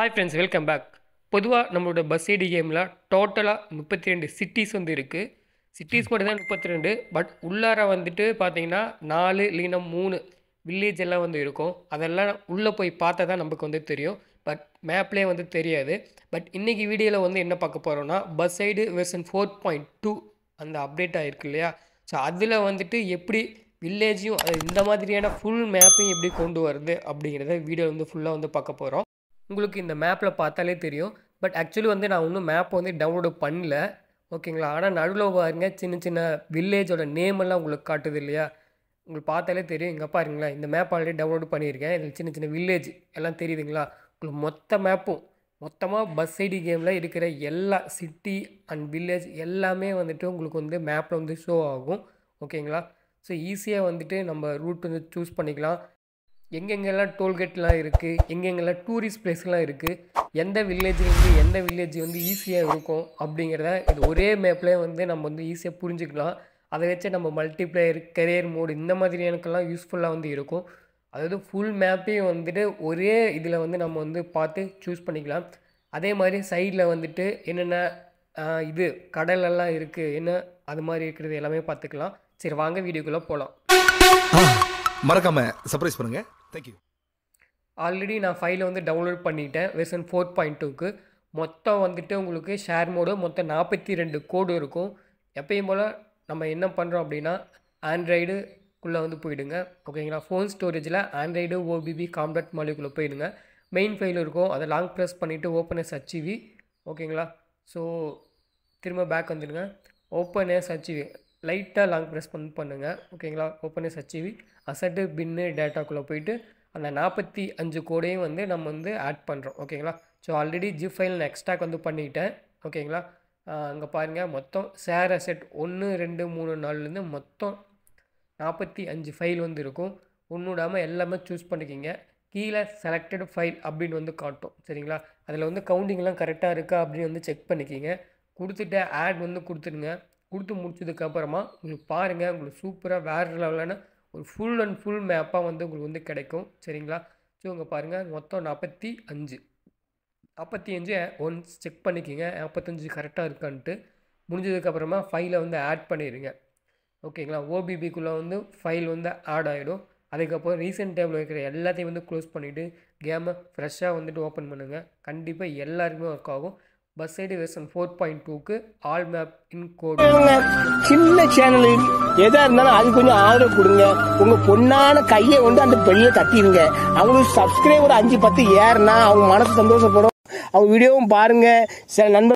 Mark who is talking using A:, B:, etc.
A: hi friends welcome back பொதுவாக நம்மளோட bus ஏடி கேமில் டோட்டலாக முப்பத்தி ரெண்டு சிட்டிஸ் வந்து இருக்குது சிட்டிஸ் மட்டும் தான் முப்பத்தி ரெண்டு பட் உள்ளார வந்துட்டு பார்த்தீங்கன்னா நாலு இல்லைனா மூணு வில்லேஜ் எல்லாம் வந்து இருக்கும் அதெல்லாம் உள்ளே போய் பார்த்தா தான் நமக்கு வந்து தெரியும் பட் மேப்லேயே வந்து தெரியாது பட் இன்றைக்கி வீடியோவில் வந்து என்ன பார்க்க போகிறோன்னா BUSSID version four point two அந்த அப்டேட் ஆகிருக்கு இல்லையா ஸோ அதில் வந்துட்டு எப்படி வில்லேஜையும் இந்த மாதிரியான ஃபுல் மேப்பையும் எப்படி கொண்டு வருது அப்படிங்கிறத வீடியோ வந்து ஃபுல்லாக வந்து பார்க்க போகிறோம் உங்களுக்கு இந்த மேப்பில் பார்த்தாலே தெரியும் பட் ஆக்சுவலி வந்து நான் ஒன்றும் மேப் வந்து டவுன்லோடு பண்ணல ஓகேங்களா ஆனால் நடுவில் பாருங்க சின்ன சின்ன வில்லேஜோட நேமெல்லாம் உங்களுக்கு காட்டுது இல்லையா உங்களுக்கு பார்த்தாலே தெரியும் இங்கே பாருங்களா இந்த மேப் ஆல்ரெடி டவுன்லோடு பண்ணியிருக்கேன் இதில் சின்ன சின்ன வில்லேஜ் எல்லாம் தெரியுதுங்களா உங்களுக்கு மொத்த மேப்பும் மொத்தமாக பஸ் ஐடி கேமில் இருக்கிற எல்லா சிட்டி அண்ட் வில்லேஜ் எல்லாமே வந்துட்டு உங்களுக்கு வந்து மேப்பில் வந்து ஷோ ஆகும் ஓகேங்களா ஸோ ஈஸியாக வந்துட்டு நம்ம ரூட் வந்து சூஸ் பண்ணிக்கலாம் எங்கெங்கெல்லாம் டோல்கேட்லாம் இருக்குது எங்கெங்கெல்லாம் டூரிஸ்ட் பிளேஸ்லாம் இருக்குது எந்த வில்லேஜ்லேருந்து எந்த வில்லேஜ் வந்து ஈஸியாக இருக்கும் அப்படிங்கிறத இது ஒரே மேப்லேயே வந்து நம்ம வந்து ஈஸியாக புரிஞ்சுக்கலாம் அதை வச்சு நம்ம மல்டிப்ளேயர் கரியர் மோடு இந்த எனக்கெல்லாம் யூஸ்ஃபுல்லாக வந்து இருக்கும் அதாவது ஃபுல் மேப்பையும் வந்துட்டு ஒரே இதில் வந்து நம்ம வந்து பார்த்து சூஸ் பண்ணிக்கலாம் அதே மாதிரி சைடில் வந்துட்டு என்னென்ன இது கடலெல்லாம் இருக்குது என்ன அது மாதிரி இருக்கிறது எல்லாமே பார்த்துக்கலாம் சரி வாங்க வீடியோக்குள்ளே போகலாம் மறக்காமல் சர்ப்ரைஸ் பண்ணுங்கள் தேங்க்யூ ஆல்ரெடி நான் ஃபைலை வந்து டவுன்லோட் பண்ணிட்டேன் வெர்சன் ஃபோர் பாயிண்ட் டூக்கு மொத்தம் வந்துட்டு உங்களுக்கு ஷேர் மோடு மொத்தம் நாற்பத்தி ரெண்டு கோடு இருக்கும் எப்பயும் போல் நம்ம என்ன பண்ணுறோம் அப்படின்னா ஆண்ட்ராய்டு குள்ளே வந்து போயிடுங்க ஓகேங்களா ஃபோன் ஸ்டோரேஜில் ஆண்ட்ராய்டு ஓபிபி காம்டாட் மாலிக்குள்ளே போயிடுங்க மெயின் ஃபைல் இருக்கும் அதை லாங் ப்ரெஸ் பண்ணிவிட்டு ஓப்பன் எஸ் அச்சிவி ஓகேங்களா ஸோ திரும்ப பேக் வந்துடுங்க ஓப்பன் எஸ் அச்சிவி லைட்டாக லாங் ப்ரெஸ் பண் பண்ணுங்கள் ஓகேங்களா ஓப்பன் எஸ் அச்சீவி அசட்டு பின்னு டேட்டாக்குள்ளே போயிட்டு அந்த நாற்பத்தி அஞ்சு கோடையும் வந்து நம்ம வந்து ஆட் பண்ணுறோம் ஓகேங்களா ஸோ ஆல்ரெடி ஜிப் ஃபைல் நான் எக்ஸ்ட்ராக் வந்து பண்ணிட்டேன் ஓகேங்களா அங்கே பாருங்கள் மொத்தம் ஷேர் அசெட் ஒன்று ரெண்டு மூணு நாலுலேருந்து மொத்தம் நாற்பத்தி அஞ்சு ஃபைல் வந்து இருக்கும் ஒன்று விடாமல் எல்லாமே சூஸ் பண்ணிக்கிங்க கீழே செலக்டட் ஃபைல் அப்படின்னு வந்து காட்டும் சரிங்களா அதில் வந்து கவுண்டிங்லாம் கரெக்டாக இருக்கா அப்படின்னு வந்து செக் பண்ணிக்கிங்க கொடுத்துட்ட ஆட் வந்து கொடுத்துருங்க கொடுத்து முடிச்சதுக்கப்புறமா உங்களுக்கு பாருங்கள் உங்களுக்கு சூப்பராக வேறு லெவலான ஒரு ஃபுல் அண்ட் ஃபுல் மேப்பாக வந்து உங்களுக்கு வந்து கிடைக்கும் சரிங்களா ஸோ உங்கள் பாருங்கள் மொத்தம் நாற்பத்தி அஞ்சு நாற்பத்தி அஞ்சு ஒன்ஸ் செக் பண்ணிக்கோங்க நாற்பத்தஞ்சு கரெக்டாக இருக்கான்ட்டு முடிஞ்சதுக்கப்புறமா ஃபைலை வந்து ஆட் பண்ணிடுங்க ஓகேங்களா ஓபிபிக்குள்ளே வந்து ஃபைல் வந்து ஆட் ஆகிடும் அதுக்கப்புறம் ரீசெண்ட் டைமில் இருக்கிற எல்லாத்தையும் வந்து க்ளோஸ் பண்ணிவிட்டு கேமை ஃப்ரெஷ்ஷாக வந்துட்டு ஓப்பன் பண்ணுங்கள் கண்டிப்பாக எல்லாருக்குமே ஒர்க் ஆகும் BUSSID version four point டூக்கு ஆல் மேப் இன் சின்ன சேனல் எதா இருந்தாலும் அது கொஞ்சம் ஆதரவு கொடுங்க உங்க பொண்ணான கையை வந்து அந்த பெண்ணில தட்டிடுங்க அவங்களுக்கு சப்ஸ்கிரைபர் அஞ்சு பத்து ஏறுனா அவங்க மனசு சந்தோஷப்படும் அவங்க வீடியோவும் பாருங்க சில நண்பர்